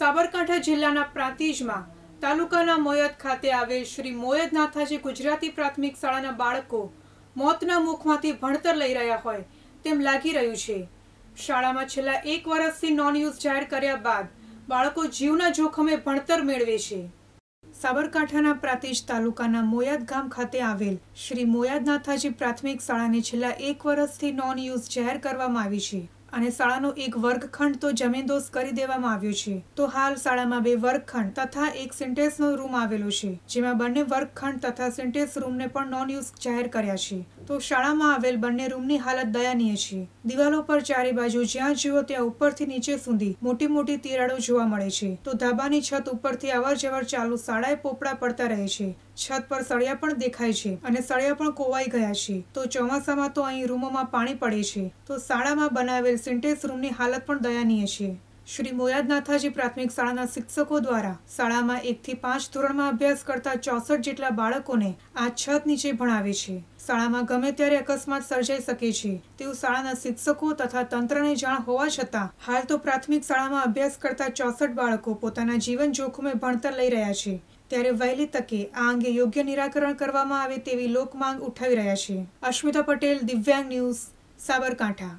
સાબરકાંઠા જિલ્લાના પ્રાંતિજમાં તાલુકાના મોયદ ખાતે આવેલ શ્રી મોયદનાથાજી ગુજરાતી પ્રાથમિક શાળાના બાળકો મોતના મુખમાંથી ભણતર લઈ રહ્યા હોય તેમ લાગી રહ્યું છે શાળામાં છેલ્લા એક વર્ષથી નોન યુઝ જાહેર કર્યા બાદ બાળકો જીવના જોખમે ભણતર મેળવે છે સાબરકાંઠાના પ્રાંતિજ તાલુકાના મોયાદ ગામ ખાતે આવેલ શ્રી મોયાદનાથાજી પ્રાથમિક શાળાને છેલ્લા એક વર્ષથી નોન યુઝ જાહેર કરવામાં આવી છે અને શાળાનો એક વર્ગખંડ તો જમીનદોસ્ત કરી દેવામાં આવ્યો છે તો હાલ શાળામાં બે વર્ગખંડ તથા એક સિન્ટેક્સનો રૂમ આવેલો છે જેમાં બંને વર્ગખંડ તથા સિન્ટેક્સ રૂમને પણ નોન યુઝ જાહેર કર્યા છે તો શાળામાં આવેલ બંને રૂમની હાલત દયનીય છે દિવાલો પર ચારે બાજુ જ્યાં જુઓ ત્યાં ઉપરથી નીચે સુધી મોટી મોટી તિરાડો જોવા મળે છે તો ધાબાની છત ઉપરથી અવર જવર ચાલુ શાળાએ પોપડા પડતા રહે છે છત પર સળિયા પણ દેખાય છે અને સળિયા પણ કોવાઈ ગયા છે તો ચોમાસામાં તો અહીં રૂમોમાં પાણી પડે છે તો શાળામાં બનાવેલ સિન્ટેક્સ રૂમની હાલત પણ દયાનીય છે શ્રી મોયાદનાથાજી પ્રાથમિક શાળાના શિક્ષકો દ્વારા શાળામાં એકથી પાંચ ધોરણમાં અભ્યાસ કરતા ચોસઠ જેટલા બાળકોને આ છત નીચે ભણાવે છે શાળામાં ગમે ત્યારે અકસ્માત સર્જાઈ શકે છે તેવું શાળાના શિક્ષકો તથા તંત્રને જાણ હોવા છતાં હાલ તો પ્રાથમિક શાળામાં અભ્યાસ કરતા ચોસઠ બાળકો પોતાના જીવન જોખમે ભણતર લઈ રહ્યા છે ત્યારે વહેલી તકે આ અંગે યોગ્ય નિરાકરણ કરવામાં આવે તેવી લોકમાંગ ઉઠાવી રહ્યા છે અશ્મિતા પટેલ દિવ્યાંગ ન્યૂઝ સાબરકાંઠા